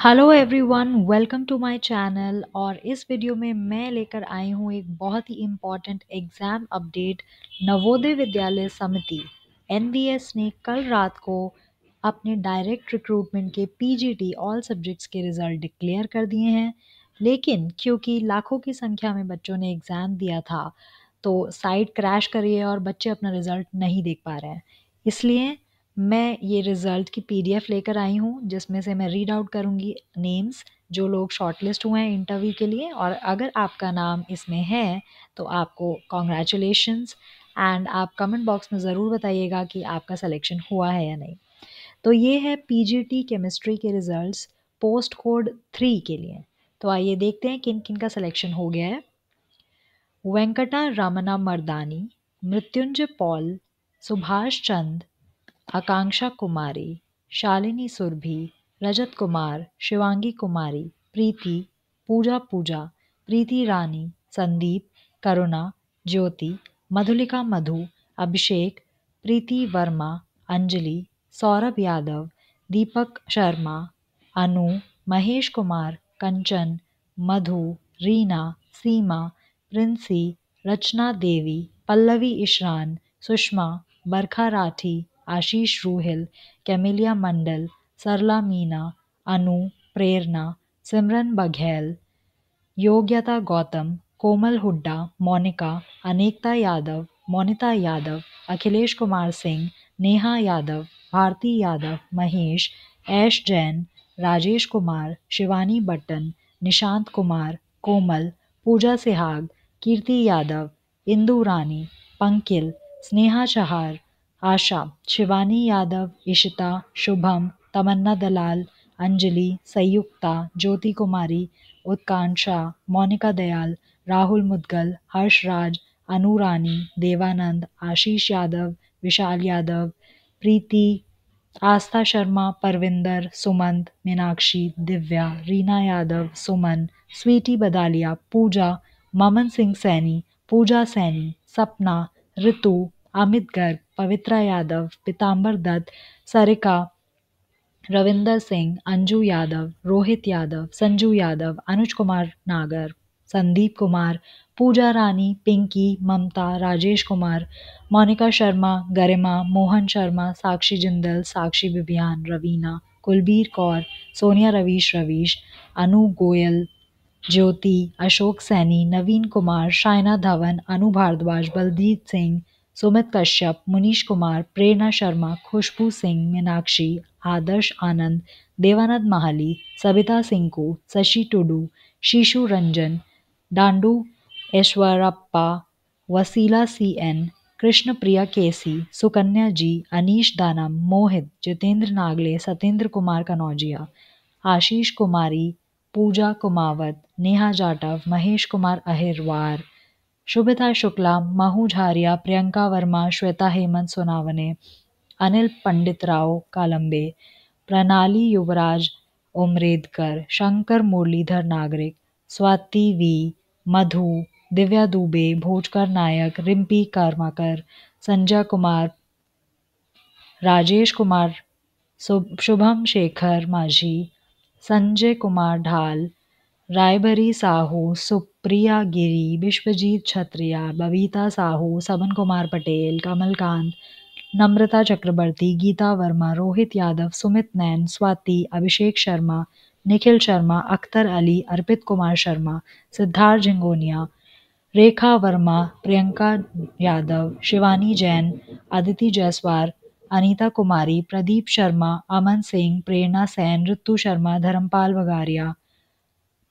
hello everyone welcome to my channel और इस video में मैं लेकर आई हूँ एक बहुत ही important exam update Navodaya Vidyalaya Samiti NVS ने कल रात को अपने डायरेक्ट रिक्रूटमेंट के पीजीटी ऑल सब्जेक्ट्स के रिज़ल्ट डिक्लेयर कर दिए हैं लेकिन क्योंकि लाखों की संख्या में बच्चों ने एग्ज़ाम दिया था तो साइट क्रैश करिए और बच्चे अपना रिज़ल्ट नहीं देख पा रहे हैं इसलिए मैं ये रिज़ल्ट की पीडीएफ लेकर आई हूँ जिसमें से मैं रीड आउट करूँगी नेम्स जो लोग शॉर्टलिस्ट हुए हैं इंटरव्यू के लिए और अगर आपका नाम इसमें है तो आपको कॉन्ग्रेचुलेशन्स एंड आप कमेंट बॉक्स में ज़रूर बताइएगा कि आपका सिलेक्शन हुआ है या नहीं तो ये है पीजीटी केमिस्ट्री के रिज़ल्ट्स पोस्ट कोड थ्री के लिए तो आइए देखते हैं किन किन का सिलेक्शन हो गया है वेंकटा रामना मर्दानी मृत्युंजय पॉल सुभाष चंद आकांक्षा कुमारी शालिनी सुरभि रजत कुमार शिवांगी कुमारी प्रीति पूजा पूजा प्रीति रानी संदीप करुणा ज्योति मधुलिका मधु अभिषेक प्रीति वर्मा अंजलि सौरभ यादव दीपक शर्मा अनु महेश कुमार कंचन मधु रीना सीमा प्रिंसी रचना देवी पल्लवी इशरान सुषमा बरखा राठी आशीष रूहिल कैमिलिया मंडल सरला मीना अनु प्रेरणा सिमरन बघेल योग्यता गौतम कोमल हुड्डा मोनिका अनेकता यादव मोनिता यादव अखिलेश कुमार सिंह नेहा यादव भारती यादव महेश ऐश जैन राजेश कुमार शिवानी बट्टन निशांत कुमार कोमल पूजा सिहाग कीर्ति यादव इंदू रानी पंकिल स्नेहा चहार आशा शिवानी यादव इशिता शुभम तमन्ना दलाल अंजलि संयुक्ता ज्योति कुमारी उत्कांत शाह मोनिका दयाल राहुल मुद्गल हर्ष राज अनुरानी देवानंद आशीष यादव विशाल यादव प्रीति आस्था शर्मा परविंदर सुमंत मीनाक्षी दिव्या रीना यादव सुमन स्वीटी बदालिया पूजा ममन सिंह सैनी पूजा सैनी सपना ऋतु अमित गर्ग पवित्रा यादव पीताम्बर दत्त सरिका रविंदर सिंह अंजू यादव रोहित यादव संजू यादव अनुज कुमार नागर संदीप कुमार पूजा रानी पिंकी ममता राजेश कुमार मोनिका शर्मा गरिमा मोहन शर्मा साक्षी जिंदल साक्षी बिबियान रवीना कुलबीर कौर सोनिया रवीश रवीश अनु गोयल ज्योति अशोक सैनी नवीन कुमार शायना धवन अनु भारद्वाज बलदीप सिंह सुमित कश्यप मुनीश कुमार प्रेरणा शर्मा खुशबू सिंह मीनाक्षी आदर्श आनंद देवानंद महाली सविता सिंह को Shashi Tudu शीशु Ranjan Dandu Aishwarappa Vasila C N Krishna Priya KC Sukanya G Anish Danam Mohit Jitendra Nagle Satendra Kumar Kanaujia Ashish Kumari Pooja Kumawat Neha Jatav Mahesh Kumar Ahirwar Shubhita Shukla Mahu Jhariya Priyanka Verma Shweta Hemant Sonawane Anil Pandit Rao Kalambe Pranali Yuvraj Umredkar Shankar Murlidhar Nagrik Swati V Madhu Divya Dubey Bhojkar Nayak Rimpi Karmakar Sanjay Kumar Rajesh Kumar Shubham Shekhar Majhi Sanjay Kumar ढाल रायबरी साहू सुप्रिया गिरी विश्वजीत छत्रिया बबीता साहू सबन कुमार पटेल कमलकांत नम्रता चक्रवर्ती गीता वर्मा रोहित यादव सुमित नैन स्वाति अभिषेक शर्मा निखिल शर्मा अख्तर अली अर्पित कुमार शर्मा सिद्धार्थ झिंगोनिया रेखा वर्मा प्रियंका यादव शिवानी जैन अदिति जायसवाल अनीता कुमारी प्रदीप शर्मा अमन सिंह प्रेरणा सैन ऋतु शर्मा धर्मपाल भगारिया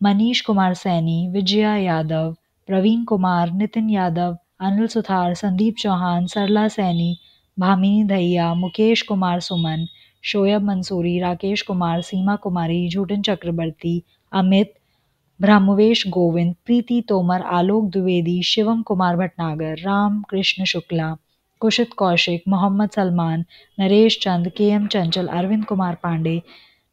मनीष कुमार सैनी विजया यादव प्रवीण कुमार नितिन यादव अनिल सुथार संदीप चौहान सरला सैनी भामिनी दहिया मुकेश कुमार सुमन शोएब मंसूरी राकेश कुमार सीमा कुमारी झूठन चक्रवर्ती अमित ब्रह्मवेश गोविंद प्रीति तोमर आलोक द्विवेदी शिवम कुमार भटनागर राम कृष्ण शुक्ला कुशित कौशिक मोहम्मद सलमान नरेश चंद के एम चंचल अरविंद कुमार पांडे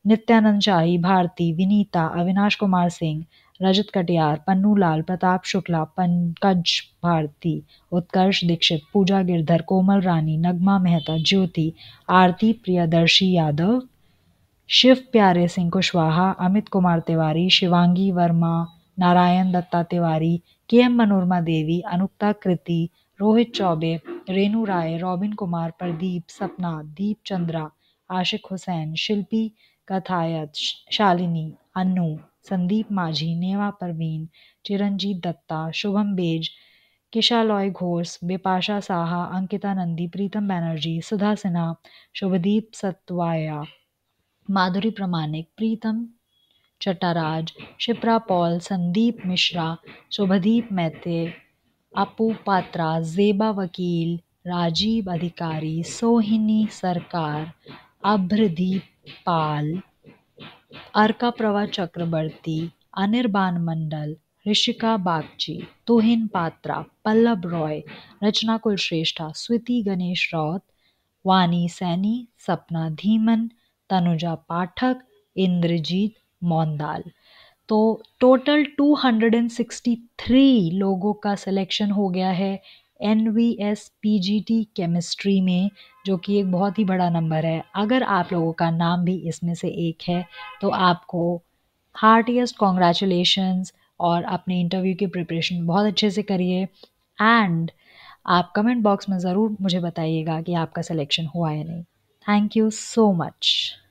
नित्यानंद शाही भारती विनीता अविनाश कुमार सिंह रजत कटियार पन्नू लाल प्रताप शुक्ला पंकज भारती उत्कर्ष दीक्षित पूजा गिरधर कोमल रानी नगमा मेहता ज्योति आरती प्रियदर्शी यादव शिव प्यारे Singh Kushwaha Amit Kumar Tiwari Shivangi Verma Narayan Datta Tiwari K M Manorama Devi Anukta Kriti Rohit Chaubey Renu Rai Robin Kumar Pradeep Sapna Deep Chandra आशिक हुसैन शिल्पी कथायत शालिनी अनु संदीप माझी नेवा परवीन चिरंजीत दत्ता शुभम बेज किशा लॉय घोष बिपाशा साहा अंकिता नंदी प्रीतम बैनर्जी सुधा सिन्हा शुभदीप सतवाया माधुरी प्रमाणिक प्रीतम चट्टाराज शिप्रा पॉल संदीप मिश्रा शुभदीप मैते अपू पात्रा जेबा वकील राजीव अधिकारी सोहिनी सरकार अभ्रदीप पाल अर्का प्रवा चक्रवर्ती अनिर्बान मंडल ऋषिका बागची तोहिन पात्रा पल्लभ रॉय रचना कुलश्रेष्ठा स्वीति गणेश राउत वानी सैनी सपना धीमन तनुजा पाठक इंद्रजीत मोंदाल तो टोटल 263 लोगों का सिलेक्शन हो गया है N V S P G T chemistry में जो कि एक बहुत ही बड़ा नंबर है अगर आप लोगों का नाम भी इसमें से एक है तो आपको हार्टिएस्ट कॉन्ग्रेचुलेशंस और अपने इंटरव्यू की प्रिपरेशन बहुत अच्छे से करिए एंड आप कमेंट बॉक्स में ज़रूर मुझे बताइएगा कि आपका सिलेक्शन हुआ या नहीं थैंक यू सो मच